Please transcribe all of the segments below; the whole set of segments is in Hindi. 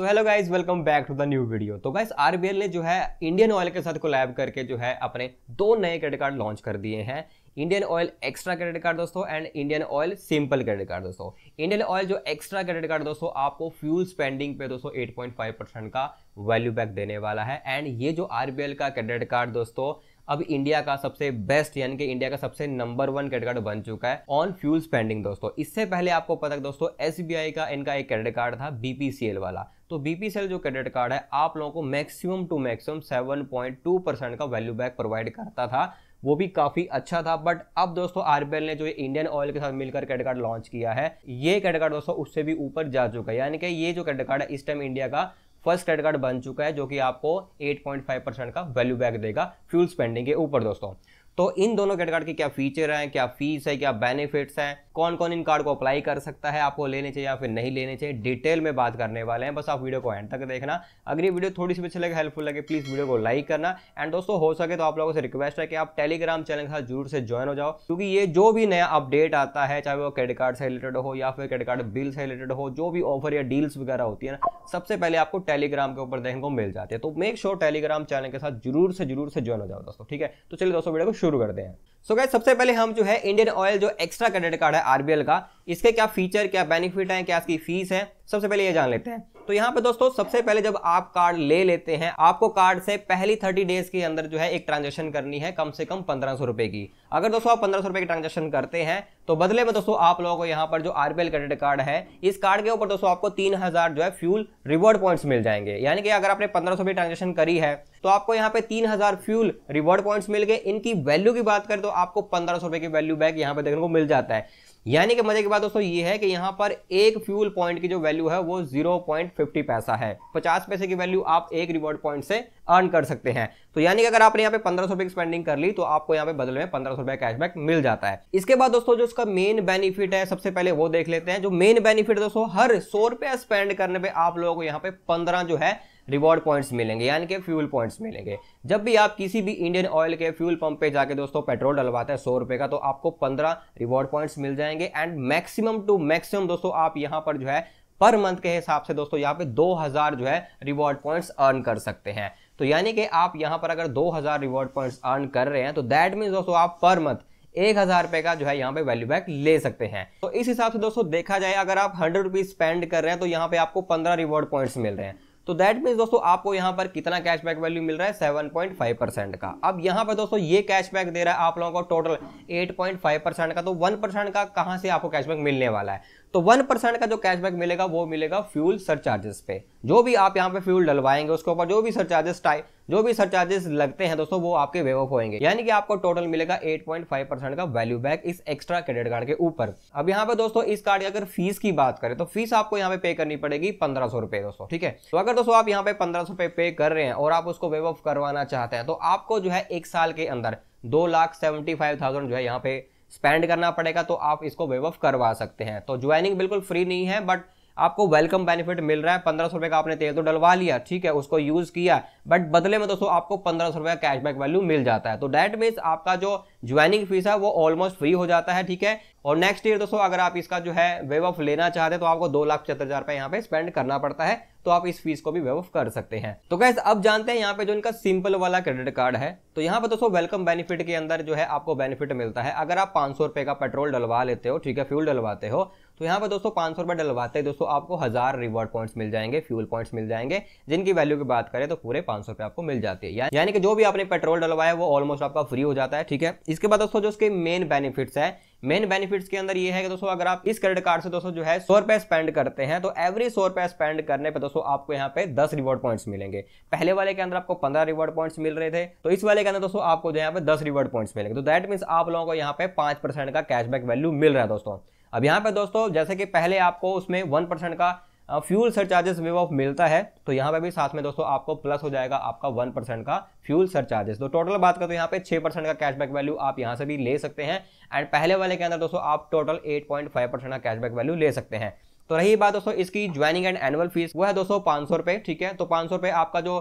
so hello guys welcome back to the new video तो गाइस आरबीएल ने जो है इंडियन ऑयल के साथ कोलैब करके जो है अपने दो नए क्रेडिट कार्ड लॉन्च कर दिए हैं Indian Oil extra credit card दोस्तों and Indian Oil simple credit card दोस्तों इंडियन ऑयल जो एक्स्ट्रा क्रेडिट कार्ड दोस्तों आपको फ्यूल स्पेंडिंग पे दोस्तों एट परसेंट का वैल्यू बैक देने वाला है एंड ये जो आर का क्रेडिट कार्ड दोस्तों अब इंडिया का सबसे बेस्ट यानी कि इंडिया का सबसे नंबर वन क्रेडिट कार्ड बन चुका है ऑन फ्यूल स्पेंडिंग दोस्तों इससे पहले आपको पता है दोस्तों एसबीआई का इनका एक क्रेडिट कार्ड था बीपीसीएल वाला तो बीपी सेल जो क्रेडिट कार्ड है आप लोगों को मैक्सिमम टू मैक्सिमम 7.2 परसेंट का वैल्यू बैक प्रोवाइड करता था वो भी काफ़ी अच्छा था बट अब दोस्तों आरबीएल ने जो इंडियन ऑयल के साथ मिलकर क्रेडिट कार्ड लॉन्च किया है ये क्रेडिट कार्ड दोस्तों उससे भी ऊपर जा चुका है यानी कि ये जो क्रेडिट कार्ड है इस टाइम इंडिया का फर्स्ट क्रेडिट कार्ड बन चुका है जो कि आपको 8.5 परसेंट का वैल्यू बैक देगा फ्यूल स्पेंडिंग के ऊपर दोस्तों तो इन दोनों क्रेडिट कार्ड के क्या फीचर हैं क्या फीस है क्या बेनिफिट्स हैं कौन कौन इन कार्ड को अप्लाई कर सकता है आपको लेने चाहिए या फिर नहीं लेने चाहिए डिटेल में बात करने वाले हैं बस आप वीडियो को एंड तक देखना अगर ये वीडियो थोड़ी सी अच्छी लगे हेल्पफुल लगे प्लीज़ वीडियो को लाइक करना एंड दोस्तों हो सके तो आप लोगों से रिक्वेस्ट है कि आप टेलीग्राम चैनल के साथ जरूर से ज्वाइन हो जाओ क्योंकि ये जो भी नया अपडेट आता है चाहे वो क्रेडिट कार्ड से रिलेटेड हो या फिर क्रेडिट कार्ड बिल से रिलेटेड हो जो भी ऑफर या डील्स वगैरह होती है ना सबसे पहले आपको टेलीग्राम के ऊपर देखने को मिल जाती है तो मेक श्योर टेलीग्राम चैनल के साथ जरूर से जरूर से ज्वाइन हो जाओ दोस्तों ठीक है तो चलिए दोस्तों वीडियो को शुरू शुरू करते हैं सो so सबसे पहले हम जो है इंडियन ऑयल जो एक्स्ट्रा क्रेडिट कार्ड है आरबीएल का इसके क्या फीचर क्या बेनिफिट है क्या इसकी फीस है सबसे पहले ये जान लेते हैं तो यहाँ पे दोस्तों सबसे पहले जब आप कार्ड ले लेते हैं आपको कार्ड से पहली थर्टी डेज के अंदर जो है एक ट्रांजेक्शन करनी है कम से कम पंद्रह सौ रुपए की अगर दोस्तों आप पंद्रह सौ रुपए की ट्रांजेक्शन करते हैं तो बदले में दोस्तों आप लोगों को यहाँ पर जो आरबीएल क्रेडिट कार्ड है इस कार्ड के ऊपर दोस्तों आपको तीन हजार जो है फ्यूल रिवॉर्ड पॉइंट्स मिल जाएंगे यानी कि अगर आपने पंद्रह सौ ट्रांजेक्शन करी है तो आपको यहाँ पे तीन हजार फ्यूल रिवॉर्ड पॉइंट्स मिल गए इनकी वैल्यू की बात करें तो आपको पंद्रह सौ की वैल्यू बैक यहाँ पे देखने को मिल जाता है यानी कि मजे की बात दोस्तों ये है कि यहाँ पर एक फ्यूल पॉइंट की जो वैल्यू है वो 0.50 पैसा है 50 पैसे की वैल्यू आप एक रिवॉर्ड पॉइंट से अर्न कर सकते हैं तो यानी कि अगर आपने यहाँ पे पंद्रह सौ की स्पेंडिंग कर ली तो आपको यहाँ पे बदले में पंद्रह सौ कैशबैक मिल जाता है इसके बाद दोस्तों जो उसका मेन बेनिफिट है सबसे पहले वो देख लेते हैं जो मेन बेनिफिट दोस्तों हर सौ रुपया स्पेंड करने पर आप लोगों को यहाँ पे पंद्रह जो है रिवॉर्ड पॉइंट्स मिलेंगे यानी कि फ्यूल पॉइंट्स मिलेंगे जब भी आप किसी भी इंडियन ऑयल के फ्यूल पंप पे जाके दोस्तों पेट्रोल डलवाते हैं सौ रुपए का तो आपको पंद्रह रिवॉर्ड पॉइंट्स मिल जाएंगे एंड मैक्सिमम टू मैक्सिमम दोस्तों आप यहाँ पर जो है पर मंथ के हिसाब से दोस्तों यहाँ पे हजार जो है रिवॉर्ड पॉइंट्स अर्न कर सकते हैं तो यानी कि आप यहां पर अगर हजार रिवॉर्ड पॉइंट्स अर्न कर रहे हैं तो दैट मीन दोस्तों आप पर मंथ एक हज़ार रुपए का जो है यहाँ पे वैल्यू बैक ले सकते हैं तो इस हिसाब से दोस्तों देखा जाए अगर आप हंड्रेड रुपीज़ स्पेंड कर रहे हैं तो यहाँ पे आपको पंद्रह रिवॉर्ड पॉइंट्स मिल रहे हैं तो दैट मीन्स दोस्तों आपको यहाँ पर कितना कैशबैक वैल्यू मिल रहा है 7.5 परसेंट का अब यहाँ पर दोस्तों ये कैशबैक दे रहा है आप लोगों को टोटल 8.5 परसेंट का तो 1 परसेंट का कहाँ से आपको कैशबैक मिलने वाला है तो वन परसेंट का जो कैशबैक मिलेगा वो मिलेगा फ्यूल सरचार्जेस पे जो भी आप यहाँ पे फ्यूल डलवाएंगे उसके ऊपर जो भी सरचार्जेस टाइप जो भी सरचार्जेस लगते हैं दोस्तों वो आपके वेव ऑफ होंगे यानी कि आपको टोटल मिलेगा 8.5 परसेंट का वैल्यू बैक इस एक्स्ट्रा क्रेडिट कार्ड के ऊपर अब यहाँ पे दोस्तों इस कार्ड की अगर फीस की बात करें तो फीस आपको यहाँ पे पे करनी पड़ेगी पंद्रह सौ रुपए दोस्तों ठीक है तो अगर दोस्तों आप यहाँ पे पंद्रह सौ रुपए पे कर रहे हैं और आप उसको वेव ऑफ करवाना चाहते हैं तो आपको जो है एक साल के अंदर दो लाख सेवेंटी फाइव थाउजेंड जो है यहाँ पे स्पेंड करना पड़ेगा तो आप इसको वेव ऑफ करवा सकते हैं तो ज्वाइनिंग बिल्कुल फ्री नहीं है बट आपको वेलकम बेनिफिट मिल रहा है पंद्रह सौ रुपये का आपने तेल तो डलवा लिया ठीक है उसको यूज़ किया बट बदले में दोस्तों आपको पंद्रह सौ रुपये का कैशबैक वैल्यू मिल जाता है तो डैट मीन्स आपका जो ज्वाइनिंग फीस है वो ऑलमोस्ट फ्री हो जाता है ठीक है और नेक्स्ट ईयर दोस्तों अगर आप इसका जो है वेव ऑफ लेना चाहते हैं तो आपको दो लाख पचहत्तर हजार रुपए यहाँ पे स्पेंड करना पड़ता है तो आप इस फीस को भी वेव ऑफ कर सकते हैं तो कैस अब जानते हैं यहाँ पे जो इनका सिंपल वाला क्रेडिट कार्ड है तो यहाँ पे दोस्तों वेलकम बेनिफिट के अंदर जो है आपको बेनिफिट मिलता है अगर आप पाँच सौ का पेट्रोल डलवा लेते हो ठीक है फ्यूल डलवाते हो तो यहाँ पे दोस्तों पाँच सौ रुपये डलवाते हैं दोस्तों आपको हज़ार रिवॉर्ड पॉइंट्स मिल जाएंगे फ्यूल पॉइंट्स मिल जाएंगे जिनकी वैल्यू की बात करें तो पूरे पाँच सौ रुपये आपको मिल जाती है यानी कि जो भी आपने पेट्रोल डलवाया वो ऑलमोस्ट आपका फ्री हो जाता है ठीक है इसके बाद दोस्तों जो उसके मेन बेनिफिट्स है मेन बेनिफिट्स के अंदर ये है कि दोस्तों अगर आप इस क्रेडिट कार्ड से दोस्तों जो है सौ रुपए स्पेंड करते हैं तो एवरी सौ रुपए स्पेंड करने पर दोस्तों आपको यहाँ पे दस रिवॉर्ड पॉइंट्स मिलेंगे पहले वाले के अंदर आपको पंद्रह रिवॉर्ड पॉइंट्स मिल रहे थे तो इस वाले के अंदर दोस्तों आपको जो यहाँ पे दस रिवॉर्ड पॉइंट्स मिलेंगे तो दैट मीन्स आप लोगों को यहाँ पे पांच परसेंट का कैशबैक वैल्यू मिल रहा है दोस्तों अब यहाँ पे दोस्तों जैसे कि पहले आपको उसमें वन परसेंट का फ्यूल सरचार्जेस वे ऑफ मिलता है तो यहाँ पे भी साथ में दोस्तों आपको प्लस हो जाएगा आपका वन परसेंट का फ्यूल सरचार्जेस तो टोटल बात करते तो यहाँ पे छह परसेंट का कैशबैक वैल्यू आप यहाँ से भी ले सकते हैं एंड पहले वाले के अंदर दोस्तों आप total eight point five percent का कैशबैक वैल्यू ले सकते हैं तो रही बात दोस्तों इसकी ज्वाइनिंग एंड एनुअल फीस वो है दोस्तों पाँच सौ रुपये ठीक है तो पाँच सौ रुपये आपका जो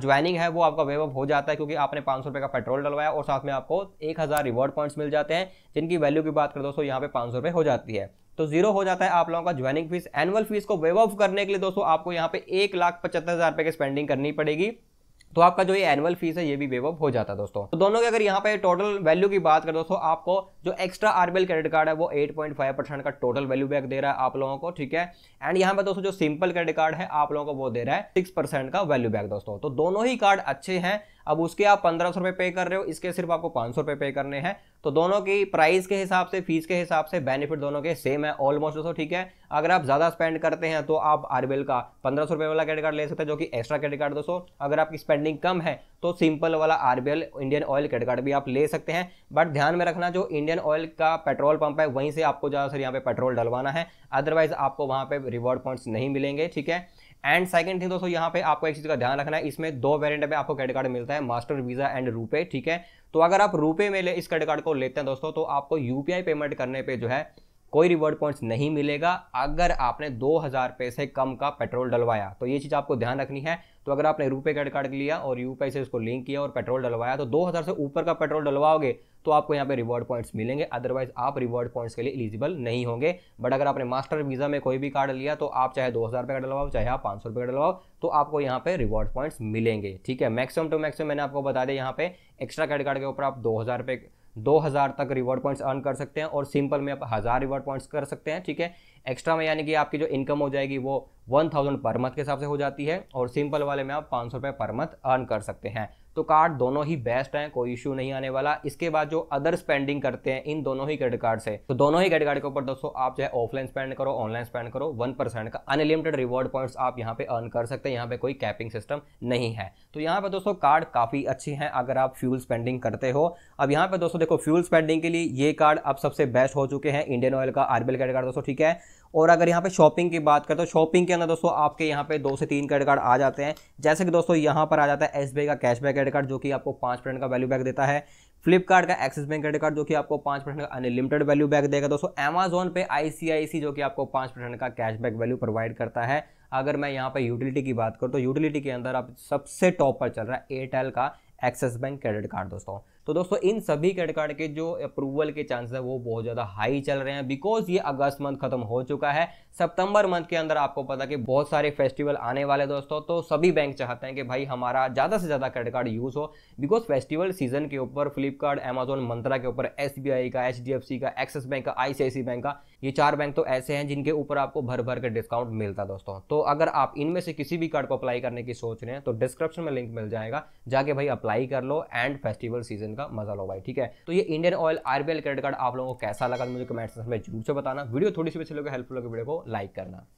ज्वाइनिंग है वो आपका वेव अप हो जाता है क्योंकि आपने पाँच सौ का पेट्रोल डलवाया और साथ में आपको एक हज़ार रिवॉर्ड पॉइंट्स मिल जाते हैं जिनकी वैल्यू की बात करें दोस्तों यहाँ पे पाँच सौ हो जाती है तो जीरो हो जाता है आप लोगों का ज्वाइनिंग फीस एनुअल फीस को वेव ऑफ करने के लिए दोस्तों आपको यहाँ पे एक लाख पचहत्तर हज़ार रुपए की स्पेंडिंग करनी पड़ेगी तो आपका जो ये एनुअल फीस है ये भी वेव ऑफ हो जाता है दोस्तों तो दोनों के अगर यहाँ पे टोटल वैल्यू की बात करें दोस्तों आपको जो एक्स्ट्रा आरबीएल क्रेडिट कार्ड है वो 8.5 परसेंट का टोटल वैल्यू बैक दे रहा है आप लोगों को ठीक है एंड यहाँ पे दोस्तों जो सिंपल क्रेडिट कार्ड है आप लोगों को वो दे रहा है सिक्स का वैल्यू बैक दोस्तों तो दोनों ही कार्ड अच्छे हैं अब उसके आप पंद्रह सौ रुपये पे कर रहे हो इसके सिर्फ आपको पाँच सौ रुपये पे करने हैं तो दोनों की प्राइस के हिसाब से फीस के हिसाब से बेनिफिट दोनों के सेम है ऑलमोस्ट दोस्तों ठीक है अगर आप ज़्यादा स्पेंड करते हैं तो आप आरबीएल का पंद्रह सौ रुपये वाला क्रेडिट कार्ड ले सकते हैं जो कि एक्स्ट्रा क्रेडिट कार्ड दोस्तों अगर आपकी स्पेंडिंग कम है तो सिंपल वाला RBL Indian Oil credit card भी आप ले सकते हैं बट ध्यान में रखना जो इंडियन ऑयल का पेट्रोल पंप है वहीं से आपको ज़्यादातर यहाँ पे पेट्रोल डलवाना है अदरवाइज आपको वहाँ पर रिवॉर्ड पॉइंट्स नहीं मिलेंगे ठीक है एंड सेकंड थिंग दोस्तों यहाँ पे आपको एक चीज़ का ध्यान रखना है इसमें दो वेरिएंट में आपको क्रेडिट कार्ड मिलता है मास्टर वीज़ा एंड रूपे ठीक है तो अगर आप रूपे में ले इस क्रेडिट कार्ड को लेते हैं दोस्तों तो आपको यूपीआई पेमेंट करने पर जो है कोई रिवॉर्ड पॉइंट्स नहीं मिलेगा अगर आपने दो हज़ार रुपये से कम का पेट्रोल डलवाया तो ये चीज़ आपको ध्यान रखनी है तो अगर आपने रुपए क्रेडिट कार्ड लिया और यूपीआई से उसको लिंक किया और पेट्रोल डलवाया तो दो हज़ार से ऊपर का पेट्रोल डलवाओगे तो आपको यहाँ पे रिवॉर्ड पॉइंट्स मिलेंगे अदरवाइज आप रिवॉर्ड पॉइंट्स के लिए एलिजिबल नहीं होंगे बट अगर आपने मास्टर वीज़ा में कोई भी कार्ड लिया तो आप चाहे दो हज़ार का डलवाओ चाहे आप पाँच सौ का डलवाओ तो आपको यहाँ पे रिवॉर्ड पॉइंट्स मिलेंगे ठीक है मैक्सिमम टू मैक्सिमम मैंने आपको बता दिया यहाँ पे एक्स्ट्रा क्रेडिट कार्ड के ऊपर आप दो हज़ार दो हज़ार तक रिवॉर्ड पॉइंट्स अर्न कर सकते हैं और सिंपल में आप हज़ार रिवॉर्ड पॉइंट्स कर सकते हैं ठीक है एक्स्ट्रा में यानी कि आपकी जो इनकम हो जाएगी वो वन थाउजेंड पर मंथ के हिसाब से हो जाती है और सिंपल वाले में आप पाँच सौ रुपये पर मंथ अर्न कर सकते हैं तो कार्ड दोनों ही बेस्ट हैं कोई इशू नहीं आने वाला इसके बाद जो अदर स्पेंडिंग करते हैं इन दोनों ही क्रेडिट कार्ड से तो दोनों ही क्रेडिट कार्ड के ऊपर दोस्तों आप चाहे ऑफलाइन स्पेंड करो ऑनलाइन स्पेंड करो वन परसेंट का अनलिमिटेड रिवॉर्ड पॉइंट्स आप यहाँ पे अर्न कर सकते हैं यहाँ पे कोई कैपिंग सिस्टम नहीं है तो यहाँ पे दोस्तों कार्ड काफ़ी अच्छे हैं अगर आप फ्यूल स्पेंडिंग करते हो अब यहाँ पे दोस्तों देखो फ्यूल स्पेंडिंग के लिए ये कार्ड अब सबसे बेस्ट हो चुके हैं इंडियन ऑयल का आरबीएल क्रेडिट कार्ड दोस्तों ठीक है और अगर यहाँ पे शॉपिंग की बात करें तो शॉपिंग के अंदर दोस्तों आपके यहाँ पे दो से तीन क्रेडिट कार्ड आ जाते हैं जैसे कि दोस्तों यहाँ पर आ जाता है एस का कैशबैक क्रेडिट कार्ड जो कि आपको पाँच परसेंट का वैल्यू बैक देता है फ्लिपकार्ट का एक्सिस बैंक क्रेडिट कार्ड जो कि आपको पाँच परसेंट का अनलिमिटेड वैल्यू बैक देगा दोस्तों अमेजोन पे आईसीआईसी जो कि आपको पाँच परसेंट का कैशबैक वैल्यू प्रोवाइड करता है अगर मैं यहाँ पर यूटिलिटी की बात करूँ तो यूटिलिटी के अंदर आप सबसे टॉप पर चल रहा है एयरटेल का एक्सिस बैंक क्रेडिट कार्ड दोस्तों तो दोस्तों इन सभी क्रेडिट कार्ड के जो अप्रूवल के चांसेस है वो बहुत ज़्यादा हाई चल रहे हैं बिकॉज ये अगस्त मंथ खत्म हो चुका है सितंबर मंथ के अंदर आपको पता कि बहुत सारे फेस्टिवल आने वाले दोस्तों तो सभी बैंक चाहते हैं कि भाई हमारा ज़्यादा से ज़्यादा क्रेडिट कार्ड यूज़ हो बिकॉज फेस्टिवल सीजन के ऊपर फ्लिपकार्ट एमेजोन मंत्रा के ऊपर एस का एच का एक्सिस बैंक का आई बैंक का ये चार बैंक तो ऐसे हैं जिनके ऊपर आपको भर भर के डिस्काउंट मिलता है दोस्तों तो अगर आप इनमें से किसी भी कार्ड को अप्लाई करने की सोच रहे हैं तो डिस्क्रिप्शन में लिंक मिल जाएगा जाके भाई अप्लाई कर लो एंड फेस्टिवल सीजन का मजा लो भाई ठीक है तो ये Indian Oil RBL credit card आप लोगों को कैसा लगा तो मुझे कमेंट सेक्शन में जरूर से बताना वीडियो थोड़ी सी अच्छी लगे हेल्पफुल लगे वीडियो को लाइक करना